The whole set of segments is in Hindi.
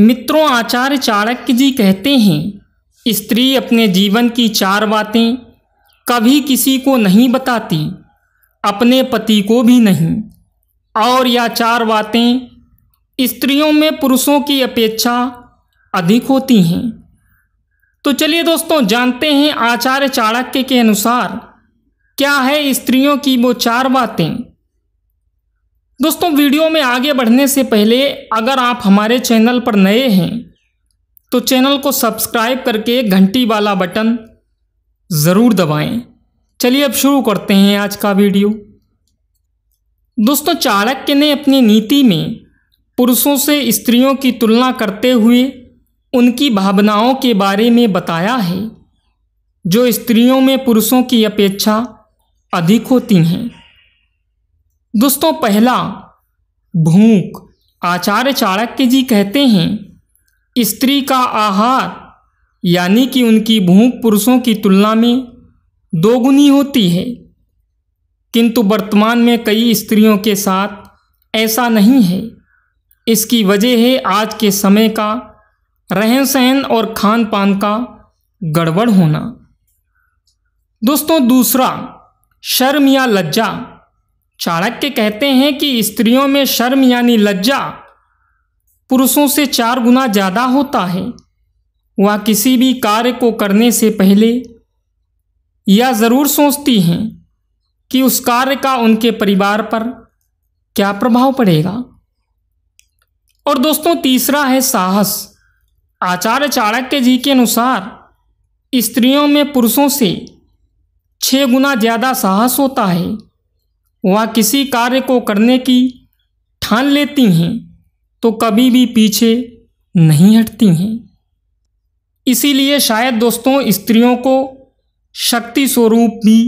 मित्रों आचार्य चाणक्य जी कहते हैं स्त्री अपने जीवन की चार बातें कभी किसी को नहीं बताती अपने पति को भी नहीं और या चार बातें स्त्रियों में पुरुषों की अपेक्षा अधिक होती हैं तो चलिए दोस्तों जानते हैं आचार्य चाणक्य के अनुसार क्या है स्त्रियों की वो चार बातें दोस्तों वीडियो में आगे बढ़ने से पहले अगर आप हमारे चैनल पर नए हैं तो चैनल को सब्सक्राइब करके घंटी वाला बटन ज़रूर दबाएं। चलिए अब शुरू करते हैं आज का वीडियो दोस्तों चाणक्य ने अपनी नीति में पुरुषों से स्त्रियों की तुलना करते हुए उनकी भावनाओं के बारे में बताया है जो स्त्रियों में पुरुषों की अपेक्षा अधिक होती हैं दोस्तों पहला भूख आचार्य चाणक्य जी कहते हैं स्त्री का आहार यानी कि उनकी भूख पुरुषों की तुलना में दोगुनी होती है किंतु वर्तमान में कई स्त्रियों के साथ ऐसा नहीं है इसकी वजह है आज के समय का रहन सहन और खान पान का गड़बड़ होना दोस्तों दूसरा शर्म या लज्जा चाणक्य कहते हैं कि स्त्रियों में शर्म यानी लज्जा पुरुषों से चार गुना ज़्यादा होता है वह किसी भी कार्य को करने से पहले यह ज़रूर सोचती हैं कि उस कार्य का उनके परिवार पर क्या प्रभाव पड़ेगा और दोस्तों तीसरा है साहस आचार्य चाणक्य जी के अनुसार स्त्रियों में पुरुषों से छः गुना ज़्यादा साहस होता है वह किसी कार्य को करने की ठान लेती हैं तो कभी भी पीछे नहीं हटती हैं इसीलिए शायद दोस्तों स्त्रियों को शक्ति स्वरूप भी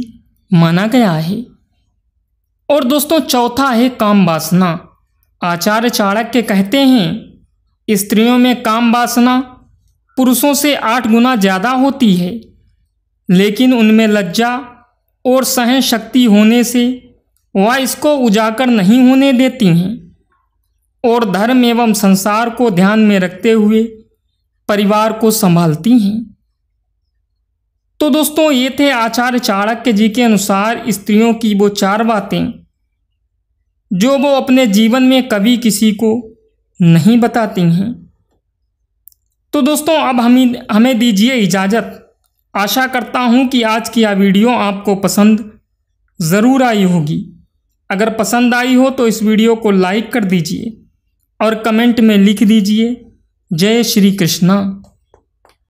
माना गया है और दोस्तों चौथा है काम वासना आचार्य चाणक्य कहते हैं स्त्रियों में काम वासना पुरुषों से आठ गुना ज़्यादा होती है लेकिन उनमें लज्जा और सहन शक्ति होने से वह इसको उजागर नहीं होने देती हैं और धर्म एवं संसार को ध्यान में रखते हुए परिवार को संभालती हैं तो दोस्तों ये थे आचार्य चाणक्य जी के अनुसार स्त्रियों की वो चार बातें जो वो अपने जीवन में कभी किसी को नहीं बताती हैं तो दोस्तों अब हम हमें दीजिए इजाज़त आशा करता हूँ कि आज की यह वीडियो आपको पसंद ज़रूर आई होगी अगर पसंद आई हो तो इस वीडियो को लाइक कर दीजिए और कमेंट में लिख दीजिए जय श्री कृष्णा